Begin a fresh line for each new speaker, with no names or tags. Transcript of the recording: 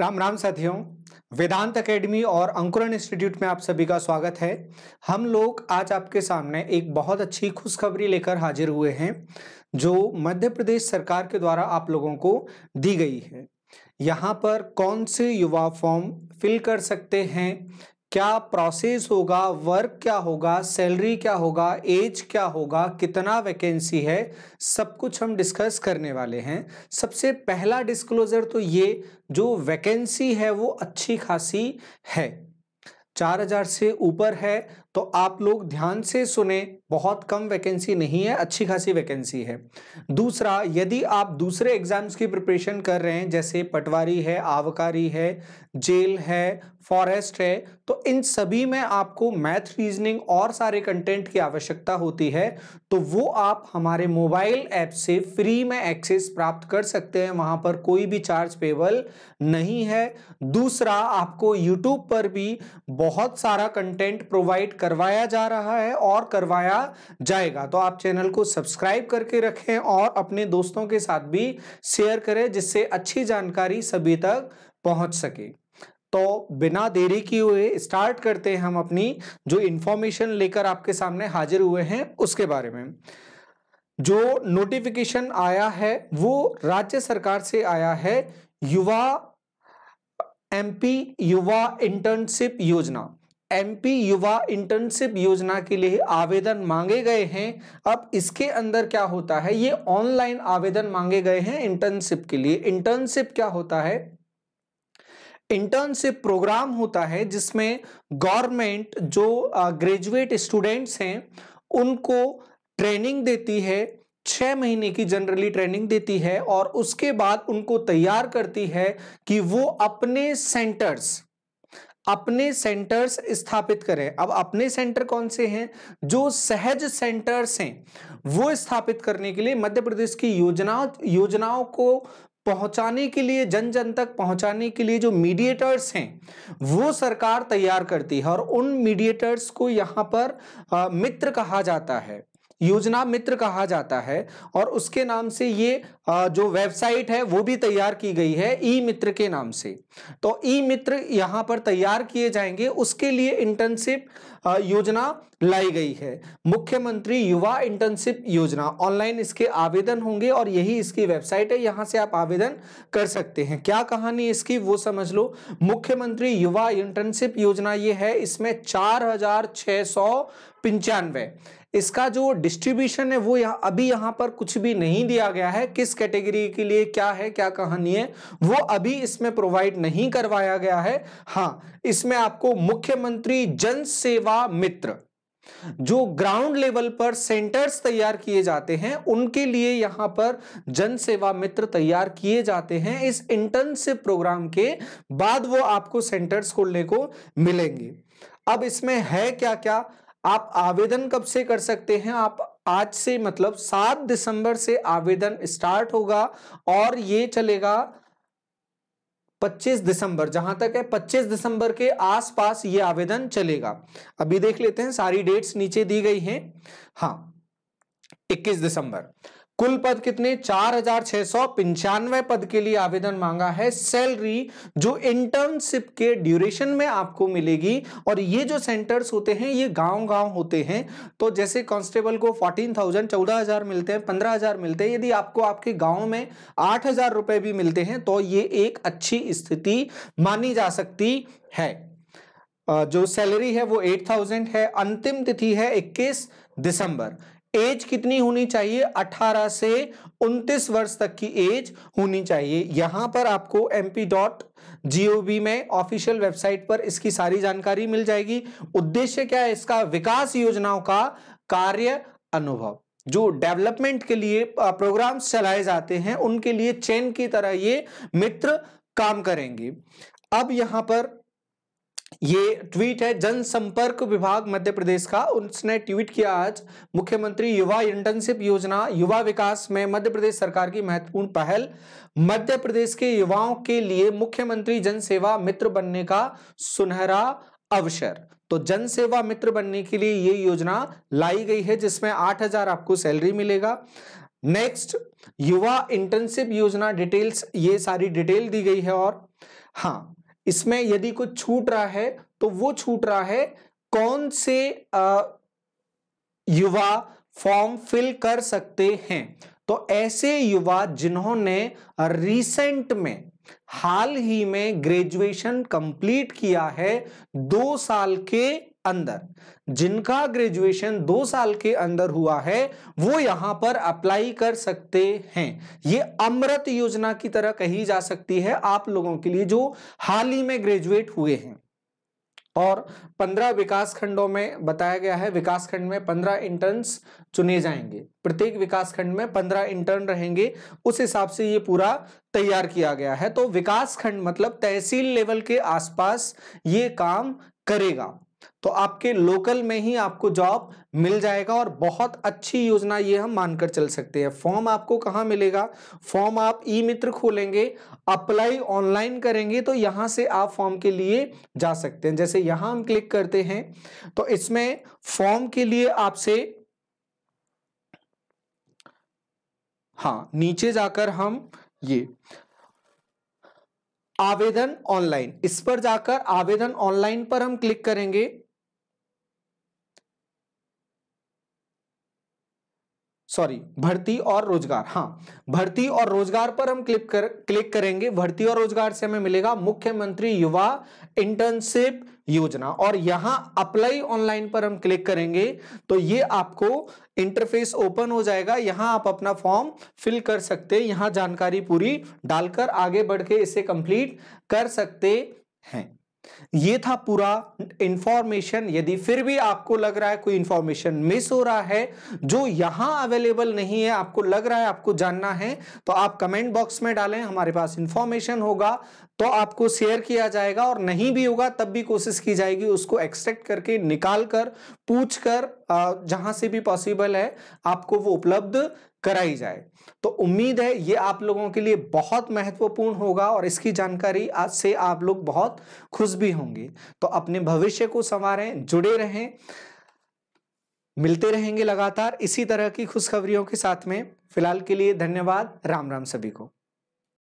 राम राम साथियों वेदांत एकेडमी और अंकुरन इंस्टीट्यूट में आप सभी का स्वागत है हम लोग आज आपके सामने एक बहुत अच्छी खुशखबरी लेकर हाजिर हुए हैं जो मध्य प्रदेश सरकार के द्वारा आप लोगों को दी गई है यहाँ पर कौन से युवा फॉर्म फिल कर सकते हैं क्या प्रोसेस होगा वर्क क्या होगा सैलरी क्या होगा एज क्या होगा कितना वैकेंसी है सब कुछ हम डिस्कस करने वाले हैं सबसे पहला डिस्क्लोज़र तो ये जो वैकेंसी है वो अच्छी खासी है चार हजार से ऊपर है तो आप लोग ध्यान से सुने बहुत कम वैकेंसी नहीं है अच्छी खासी वैकेंसी है दूसरा यदि आप दूसरे एग्जाम्स की प्रिपरेशन कर रहे हैं जैसे पटवारी है आवकारी है जेल है फॉरेस्ट है तो इन सभी में आपको मैथ रीजनिंग और सारे कंटेंट की आवश्यकता होती है तो वो आप हमारे मोबाइल ऐप से फ्री में एक्सेस प्राप्त कर सकते हैं वहां पर कोई भी चार्ज पेबल नहीं है दूसरा आपको यूट्यूब पर भी बहुत सारा कंटेंट प्रोवाइड करवाया जा रहा है और करवाया जाएगा तो आप चैनल को सब्सक्राइब करके रखें और अपने दोस्तों के साथ भी शेयर करें जिससे अच्छी जानकारी सभी तक पहुंच सके तो बिना देरी किए हुए स्टार्ट करते हैं हम अपनी जो इन्फॉर्मेशन लेकर आपके सामने हाजिर हुए हैं उसके बारे में जो नोटिफिकेशन आया है वो राज्य सरकार से आया है युवा एमपी युवा इंटर्नशिप योजना एमपी युवा इंटर्नशिप योजना के लिए आवेदन मांगे गए हैं अब इसके अंदर क्या होता है ये ऑनलाइन आवेदन मांगे गए हैं इंटर्नशिप के लिए इंटर्नशिप क्या होता है इंटर्नशिप प्रोग्राम होता है जिसमें गवर्नमेंट जो ग्रेजुएट स्टूडेंट्स हैं उनको ट्रेनिंग देती है छः महीने की जनरली ट्रेनिंग देती है और उसके बाद उनको तैयार करती है कि वो अपने सेंटर्स अपने सेंटर्स स्थापित करें अब अपने सेंटर कौन से हैं जो सहज सेंटर्स हैं वो स्थापित करने के लिए मध्य प्रदेश की योजनाओं योजनाओं को पहुंचाने के लिए जन जन तक पहुंचाने के लिए जो मीडिएटर्स हैं वो सरकार तैयार करती है और उन मीडिएटर्स को यहाँ पर आ, मित्र कहा जाता है योजना मित्र कहा जाता है और उसके नाम से ये जो वेबसाइट है वो भी तैयार की गई है ई मित्र के नाम से तो ई मित्र यहाँ पर तैयार किए जाएंगे उसके लिए इंटर्नशिप योजना लाई गई है मुख्यमंत्री युवा इंटर्नशिप योजना ऑनलाइन इसके आवेदन होंगे और यही इसकी वेबसाइट है यहाँ से आप आवेदन कर सकते हैं क्या कहानी इसकी वो समझ लो मुख्यमंत्री युवा इंटर्नशिप योजना ये है इसमें चार हजार छह सौ पंचानवे इसका जो डिस्ट्रीब्यूशन है वो यह, अभी यहां पर कुछ भी नहीं दिया गया है किस कैटेगरी के लिए क्या है क्या कहानी है वो अभी इसमें प्रोवाइड नहीं करवाया गया है हाँ इसमें आपको मुख्यमंत्री जन सेवा मित्र जो ग्राउंड लेवल पर सेंटर्स तैयार किए जाते हैं उनके लिए यहां पर जन सेवा मित्र तैयार किए जाते हैं इस इंटर्नशिप प्रोग्राम के बाद वो आपको सेंटर्स खोलने को मिलेंगे अब इसमें है क्या क्या आप आवेदन कब से कर सकते हैं आप आज से मतलब सात दिसंबर से आवेदन स्टार्ट होगा और ये चलेगा 25 दिसंबर जहां तक है 25 दिसंबर के आसपास ये आवेदन चलेगा अभी देख लेते हैं सारी डेट्स नीचे दी गई हैं हाँ 21 दिसंबर कुल पद कितने चार हजार छह सौ पंचानवे पद के लिए आवेदन मांगा है सैलरी जो इंटर्नशिप के ड्यूरेशन में आपको मिलेगी और ये जो सेंटर्स होते हैं ये गांव गांव होते हैं तो जैसे कांस्टेबल को फोर्टीन थाउजेंड चौदह हजार मिलते हैं पंद्रह हजार मिलते हैं यदि आपको आपके गांव में आठ हजार रुपए भी मिलते हैं तो ये एक अच्छी स्थिति मानी जा सकती है जो सैलरी है वो एट थाउजेंड है अंतिम तिथि है इक्कीस दिसंबर एज कितनी होनी चाहिए 18 से 29 वर्ष तक की एज होनी चाहिए यहां पर आपको एम पी डॉट जीओवी में ऑफिशियल वेबसाइट पर इसकी सारी जानकारी मिल जाएगी उद्देश्य क्या है इसका विकास योजनाओं का कार्य अनुभव जो डेवलपमेंट के लिए प्रोग्राम्स चलाए जाते हैं उनके लिए चेन की तरह ये मित्र काम करेंगे अब यहां पर ये ट्वीट है जनसंपर्क विभाग मध्य प्रदेश का उसने ट्वीट किया आज मुख्यमंत्री युवा इंटर्नशिप योजना युवा विकास में मध्य प्रदेश सरकार की महत्वपूर्ण पहल मध्य प्रदेश के युवाओं के लिए मुख्यमंत्री जनसेवा मित्र बनने का सुनहरा अवसर तो जनसेवा मित्र बनने के लिए ये योजना लाई गई है जिसमें 8000 आपको सैलरी मिलेगा नेक्स्ट युवा इंटर्नशिप योजना डिटेल्स ये सारी डिटेल दी गई है और हाँ इसमें यदि कुछ छूट रहा है तो वो छूट रहा है कौन से आ, युवा फॉर्म फिल कर सकते हैं तो ऐसे युवा जिन्होंने रिसेंट में हाल ही में ग्रेजुएशन कंप्लीट किया है दो साल के अंदर जिनका ग्रेजुएशन दो साल के अंदर हुआ है वो यहां पर अप्लाई कर सकते हैं ये अमृत योजना की तरह कही जा सकती है आप लोगों के लिए जो हाल ही में ग्रेजुएट हुए हैं और पंद्रह विकास खंडों में बताया गया है विकास खंड में पंद्रह इंटर्न्स चुने जाएंगे प्रत्येक विकास खंड में पंद्रह इंटर्न रहेंगे उस हिसाब से ये पूरा तैयार किया गया है तो विकास खंड मतलब तहसील लेवल के आसपास ये काम करेगा तो आपके लोकल में ही आपको जॉब मिल जाएगा और बहुत अच्छी योजना ये हम मानकर चल सकते हैं फॉर्म आपको कहाँ मिलेगा फॉर्म आप ई मित्र खोलेंगे अप्लाई ऑनलाइन करेंगे तो यहाँ से आप फॉर्म के लिए जा सकते हैं जैसे यहाँ हम क्लिक करते हैं तो इसमें फॉर्म के लिए आपसे हाँ नीचे जाकर हम ये आवेदन ऑनलाइन इस पर जाकर आवेदन ऑनलाइन पर हम क्लिक करेंगे सॉरी भर्ती और रोजगार हाँ भर्ती और रोजगार पर हम क्लिक कर क्लिक करेंगे भर्ती और रोजगार से हमें मिलेगा मुख्यमंत्री युवा इंटर्नशिप योजना और यहां अप्लाई ऑनलाइन पर हम क्लिक करेंगे तो ये आपको इंटरफेस ओपन हो जाएगा यहां आप अपना फॉर्म फिल कर सकते यहां जानकारी पूरी डालकर आगे बढ़ के इसे कंप्लीट कर सकते हैं ये था पूरा इंफॉर्मेशन यदि फिर भी आपको लग रहा है कोई इंफॉर्मेशन मिस हो रहा है जो यहां अवेलेबल नहीं है आपको लग रहा है आपको जानना है तो आप कमेंट बॉक्स में डालें हमारे पास इंफॉर्मेशन होगा तो आपको शेयर किया जाएगा और नहीं भी होगा तब भी कोशिश की जाएगी उसको एक्सट्रैक्ट करके निकाल कर पूछ कर जहां से भी पॉसिबल है आपको वो उपलब्ध कराई जाए तो उम्मीद है ये आप लोगों के लिए बहुत महत्वपूर्ण होगा और इसकी जानकारी आज से आप लोग बहुत खुश भी होंगे तो अपने भविष्य को संवारें जुड़े रहें मिलते रहेंगे लगातार इसी तरह की खुशखबरियों के साथ में फिलहाल के लिए धन्यवाद राम राम सभी को